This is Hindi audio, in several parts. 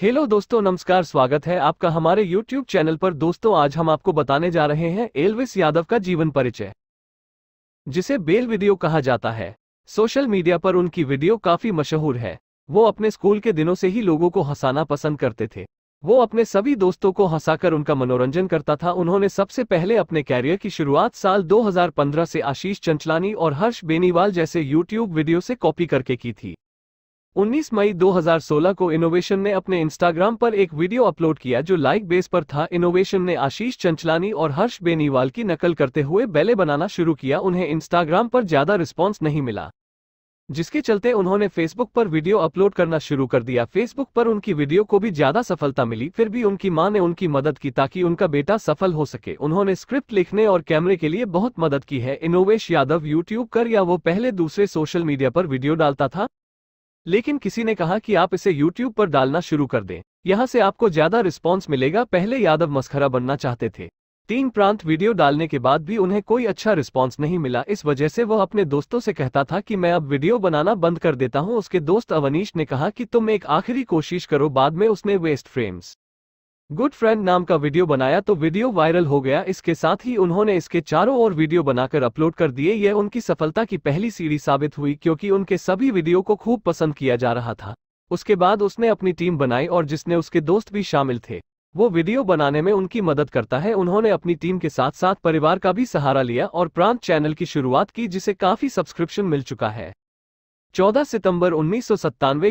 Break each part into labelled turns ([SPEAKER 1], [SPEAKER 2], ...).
[SPEAKER 1] हेलो दोस्तों नमस्कार स्वागत है आपका हमारे यूट्यूब चैनल पर दोस्तों आज हम आपको बताने जा रहे हैं एल्विस यादव का जीवन परिचय जिसे बेल वीडियो कहा जाता है सोशल मीडिया पर उनकी वीडियो काफी मशहूर है वो अपने स्कूल के दिनों से ही लोगों को हंसाना पसंद करते थे वो अपने सभी दोस्तों को हंसाकर उनका मनोरंजन करता था उन्होंने सबसे पहले अपने कैरियर की शुरुआत साल 2015 से आशीष चंचलानी और हर्ष बेनीवाल जैसे यूट्यूब वीडियो से कॉपी करके की थी 19 मई 2016 को इनोवेशन ने अपने इंस्टाग्राम पर एक वीडियो अपलोड किया जो लाइक बेस पर था इनोवेशन ने आशीष चंचलानी और हर्ष बेनीवाल की नकल करते हुए बेले बनाना शुरू किया उन्हें इंस्टाग्राम पर ज्यादा रिस्पॉन्स नहीं मिला जिसके चलते उन्होंने फेसबुक पर वीडियो अपलोड करना शुरू कर दिया फेसबुक पर उनकी वीडियो को भी ज्यादा सफलता मिली फिर भी उनकी मां ने उनकी मदद की ताकि उनका बेटा सफल हो सके उन्होंने स्क्रिप्ट लिखने और कैमरे के लिए बहुत मदद की है इनोवेश यादव यूट्यूब कर या वो पहले दूसरे सोशल मीडिया पर वीडियो डालता था लेकिन किसी ने कहा कि आप इसे यूट्यूब पर डालना शुरू कर दें यहाँ से आपको ज्यादा रिस्पॉन्स मिलेगा पहले यादव मस्खरा बनना चाहते थे तीन प्रांत वीडियो डालने के बाद भी उन्हें कोई अच्छा रिस्पॉन्स नहीं मिला इस वजह से वह अपने दोस्तों से कहता था कि मैं अब वीडियो बनाना बंद कर देता हूँ उसके दोस्त अवनीश ने कहा कि तुम एक आखिरी कोशिश करो बाद में उसने वेस्ट फ्रेम्स गुड फ्रेंड नाम का वीडियो बनाया तो वीडियो वायरल हो गया इसके साथ ही उन्होंने इसके चारों ओर वीडियो बनाकर अपलोड कर दिए यह उनकी सफलता की पहली सीढ़ी साबित हुई क्योंकि उनके सभी वीडियो को खूब पसंद किया जा रहा था उसके बाद उसने अपनी टीम बनाई और जिसने उसके दोस्त भी शामिल थे वो वीडियो बनाने में उनकी मदद करता है उन्होंने अपनी टीम के साथ साथ परिवार का भी सहारा लिया और प्रांत चैनल की शुरुआत की जिसे काफी सब्सक्रिप्शन मिल चुका है 14 सितंबर उन्नीस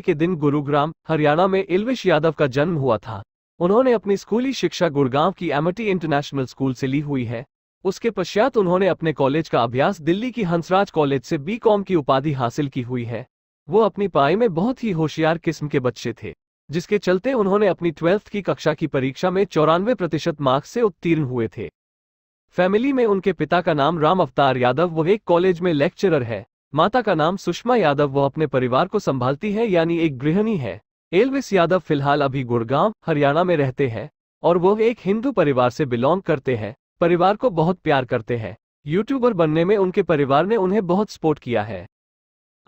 [SPEAKER 1] के दिन गुरुग्राम हरियाणा में इलविश यादव का जन्म हुआ था उन्होंने अपनी स्कूली शिक्षा गुड़गांव की एमटी इंटरनेशनल स्कूल से ली हुई है उसके पश्चात उन्होंने अपने कॉलेज का अभ्यास दिल्ली की हंसराज कॉलेज से कॉम की उपाधि हासिल की हुई है वो अपनी पाई में बहुत ही होशियार किस्म के बच्चे थे जिसके चलते उन्होंने अपनी ट्वेल्थ की कक्षा की परीक्षा में चौरानवे प्रतिशत मार्क्स से उत्तीर्ण हुए थे फैमिली में उनके पिता का नाम राम अवतार यादव वो एक कॉलेज में लेक्चरर है माता का नाम सुषमा यादव वह अपने परिवार को संभालती है यानी एक गृहिणी है एलविस यादव फिलहाल अभी गुड़गांव हरियाणा में रहते हैं और वो एक हिंदू परिवार से बिलोंग करते हैं परिवार को बहुत प्यार करते हैं यूट्यूबर बनने में उनके परिवार ने उन्हें बहुत सपोर्ट किया है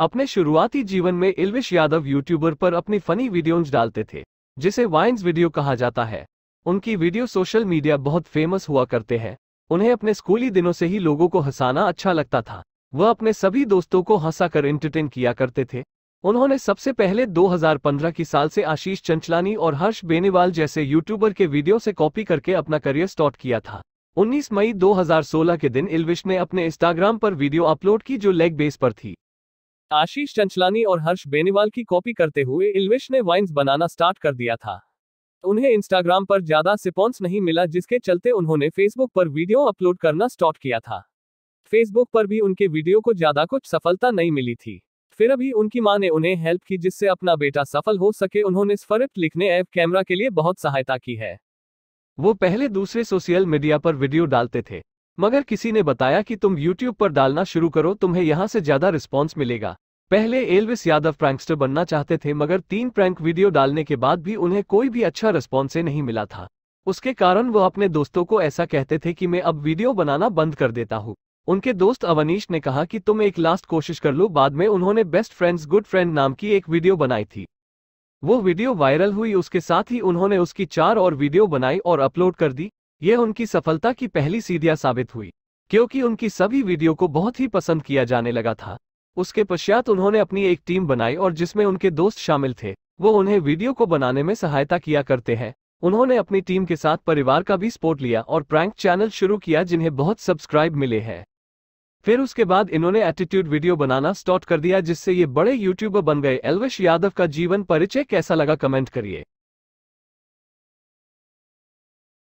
[SPEAKER 1] अपने शुरुआती जीवन में इल्विश यादव यूट्यूबर पर अपनी फनी वीडियोज डालते थे जिसे वाइन्स वीडियो कहा जाता है उनकी वीडियो सोशल मीडिया बहुत फेमस हुआ करते हैं उन्हें अपने स्कूली दिनों से ही लोगों को हंसाना अच्छा लगता था वह अपने सभी दोस्तों को हंसा कर एंटरटेन किया करते थे उन्होंने सबसे पहले 2015 की साल से आशीष चंचलानी और हर्ष बेनीवाल जैसे यूट्यूबर के वीडियो से कॉपी करके अपना करियर स्टार्ट किया था 19 मई 2016 के दिन इल्विश ने अपने इंस्टाग्राम पर वीडियो अपलोड की जो लेग बेस पर थी आशीष चंचलानी और हर्ष बेनीवाल की कॉपी करते हुए इल्विश ने वाइन्स बनाना स्टार्ट कर दिया था उन्हें इंस्टाग्राम पर ज्यादा रिस्पॉन्स नहीं मिला जिसके चलते उन्होंने फेसबुक पर वीडियो अपलोड करना स्टार्ट किया था फेसबुक पर भी उनके वीडियो को ज्यादा कुछ सफलता नहीं मिली थी फिर अभी उनकी मां ने उन्हें हेल्प की जिससे अपना बेटा सफल हो सके उन्होंने स्क्रिप्ट लिखने एप कैमरा के लिए बहुत सहायता की है वो पहले दूसरे सोशल मीडिया पर वीडियो डालते थे मगर किसी ने बताया कि तुम यूट्यूब पर डालना शुरू करो तुम्हें यहाँ से ज्यादा रिस्पॉन्स मिलेगा पहले एलविस यादव प्रैंकस्टर बनना चाहते थे मगर तीन प्रैंक वीडियो डालने के बाद भी उन्हें कोई भी अच्छा रिस्पॉन्स नहीं मिला था उसके कारण वो अपने दोस्तों को ऐसा कहते थे कि मैं अब वीडियो बनाना बंद कर देता हूँ उनके दोस्त अवनीश ने कहा कि तुम एक लास्ट कोशिश कर लो बाद में उन्होंने बेस्ट फ्रेंड्स गुड फ्रेंड नाम की एक वीडियो बनाई थी वो वीडियो वायरल हुई उसके साथ ही उन्होंने उसकी चार और वीडियो बनाई और अपलोड कर दी ये उनकी सफलता की पहली सीधिया साबित हुई क्योंकि उनकी सभी वीडियो को बहुत ही पसंद किया जाने लगा था उसके पश्चात उन्होंने अपनी एक टीम बनाई और जिसमें उनके दोस्त शामिल थे वो उन्हें वीडियो को बनाने में सहायता किया करते हैं उन्होंने अपनी टीम के साथ परिवार का भी सपोर्ट लिया और प्रैंक चैनल शुरू किया जिन्हें बहुत सब्सक्राइब मिले हैं फिर उसके बाद इन्होंने एटीट्यूड वीडियो बनाना स्टार्ट कर दिया जिससे ये बड़े यूट्यूबर बन गए एलवेश यादव का जीवन परिचय कैसा लगा कमेंट करिए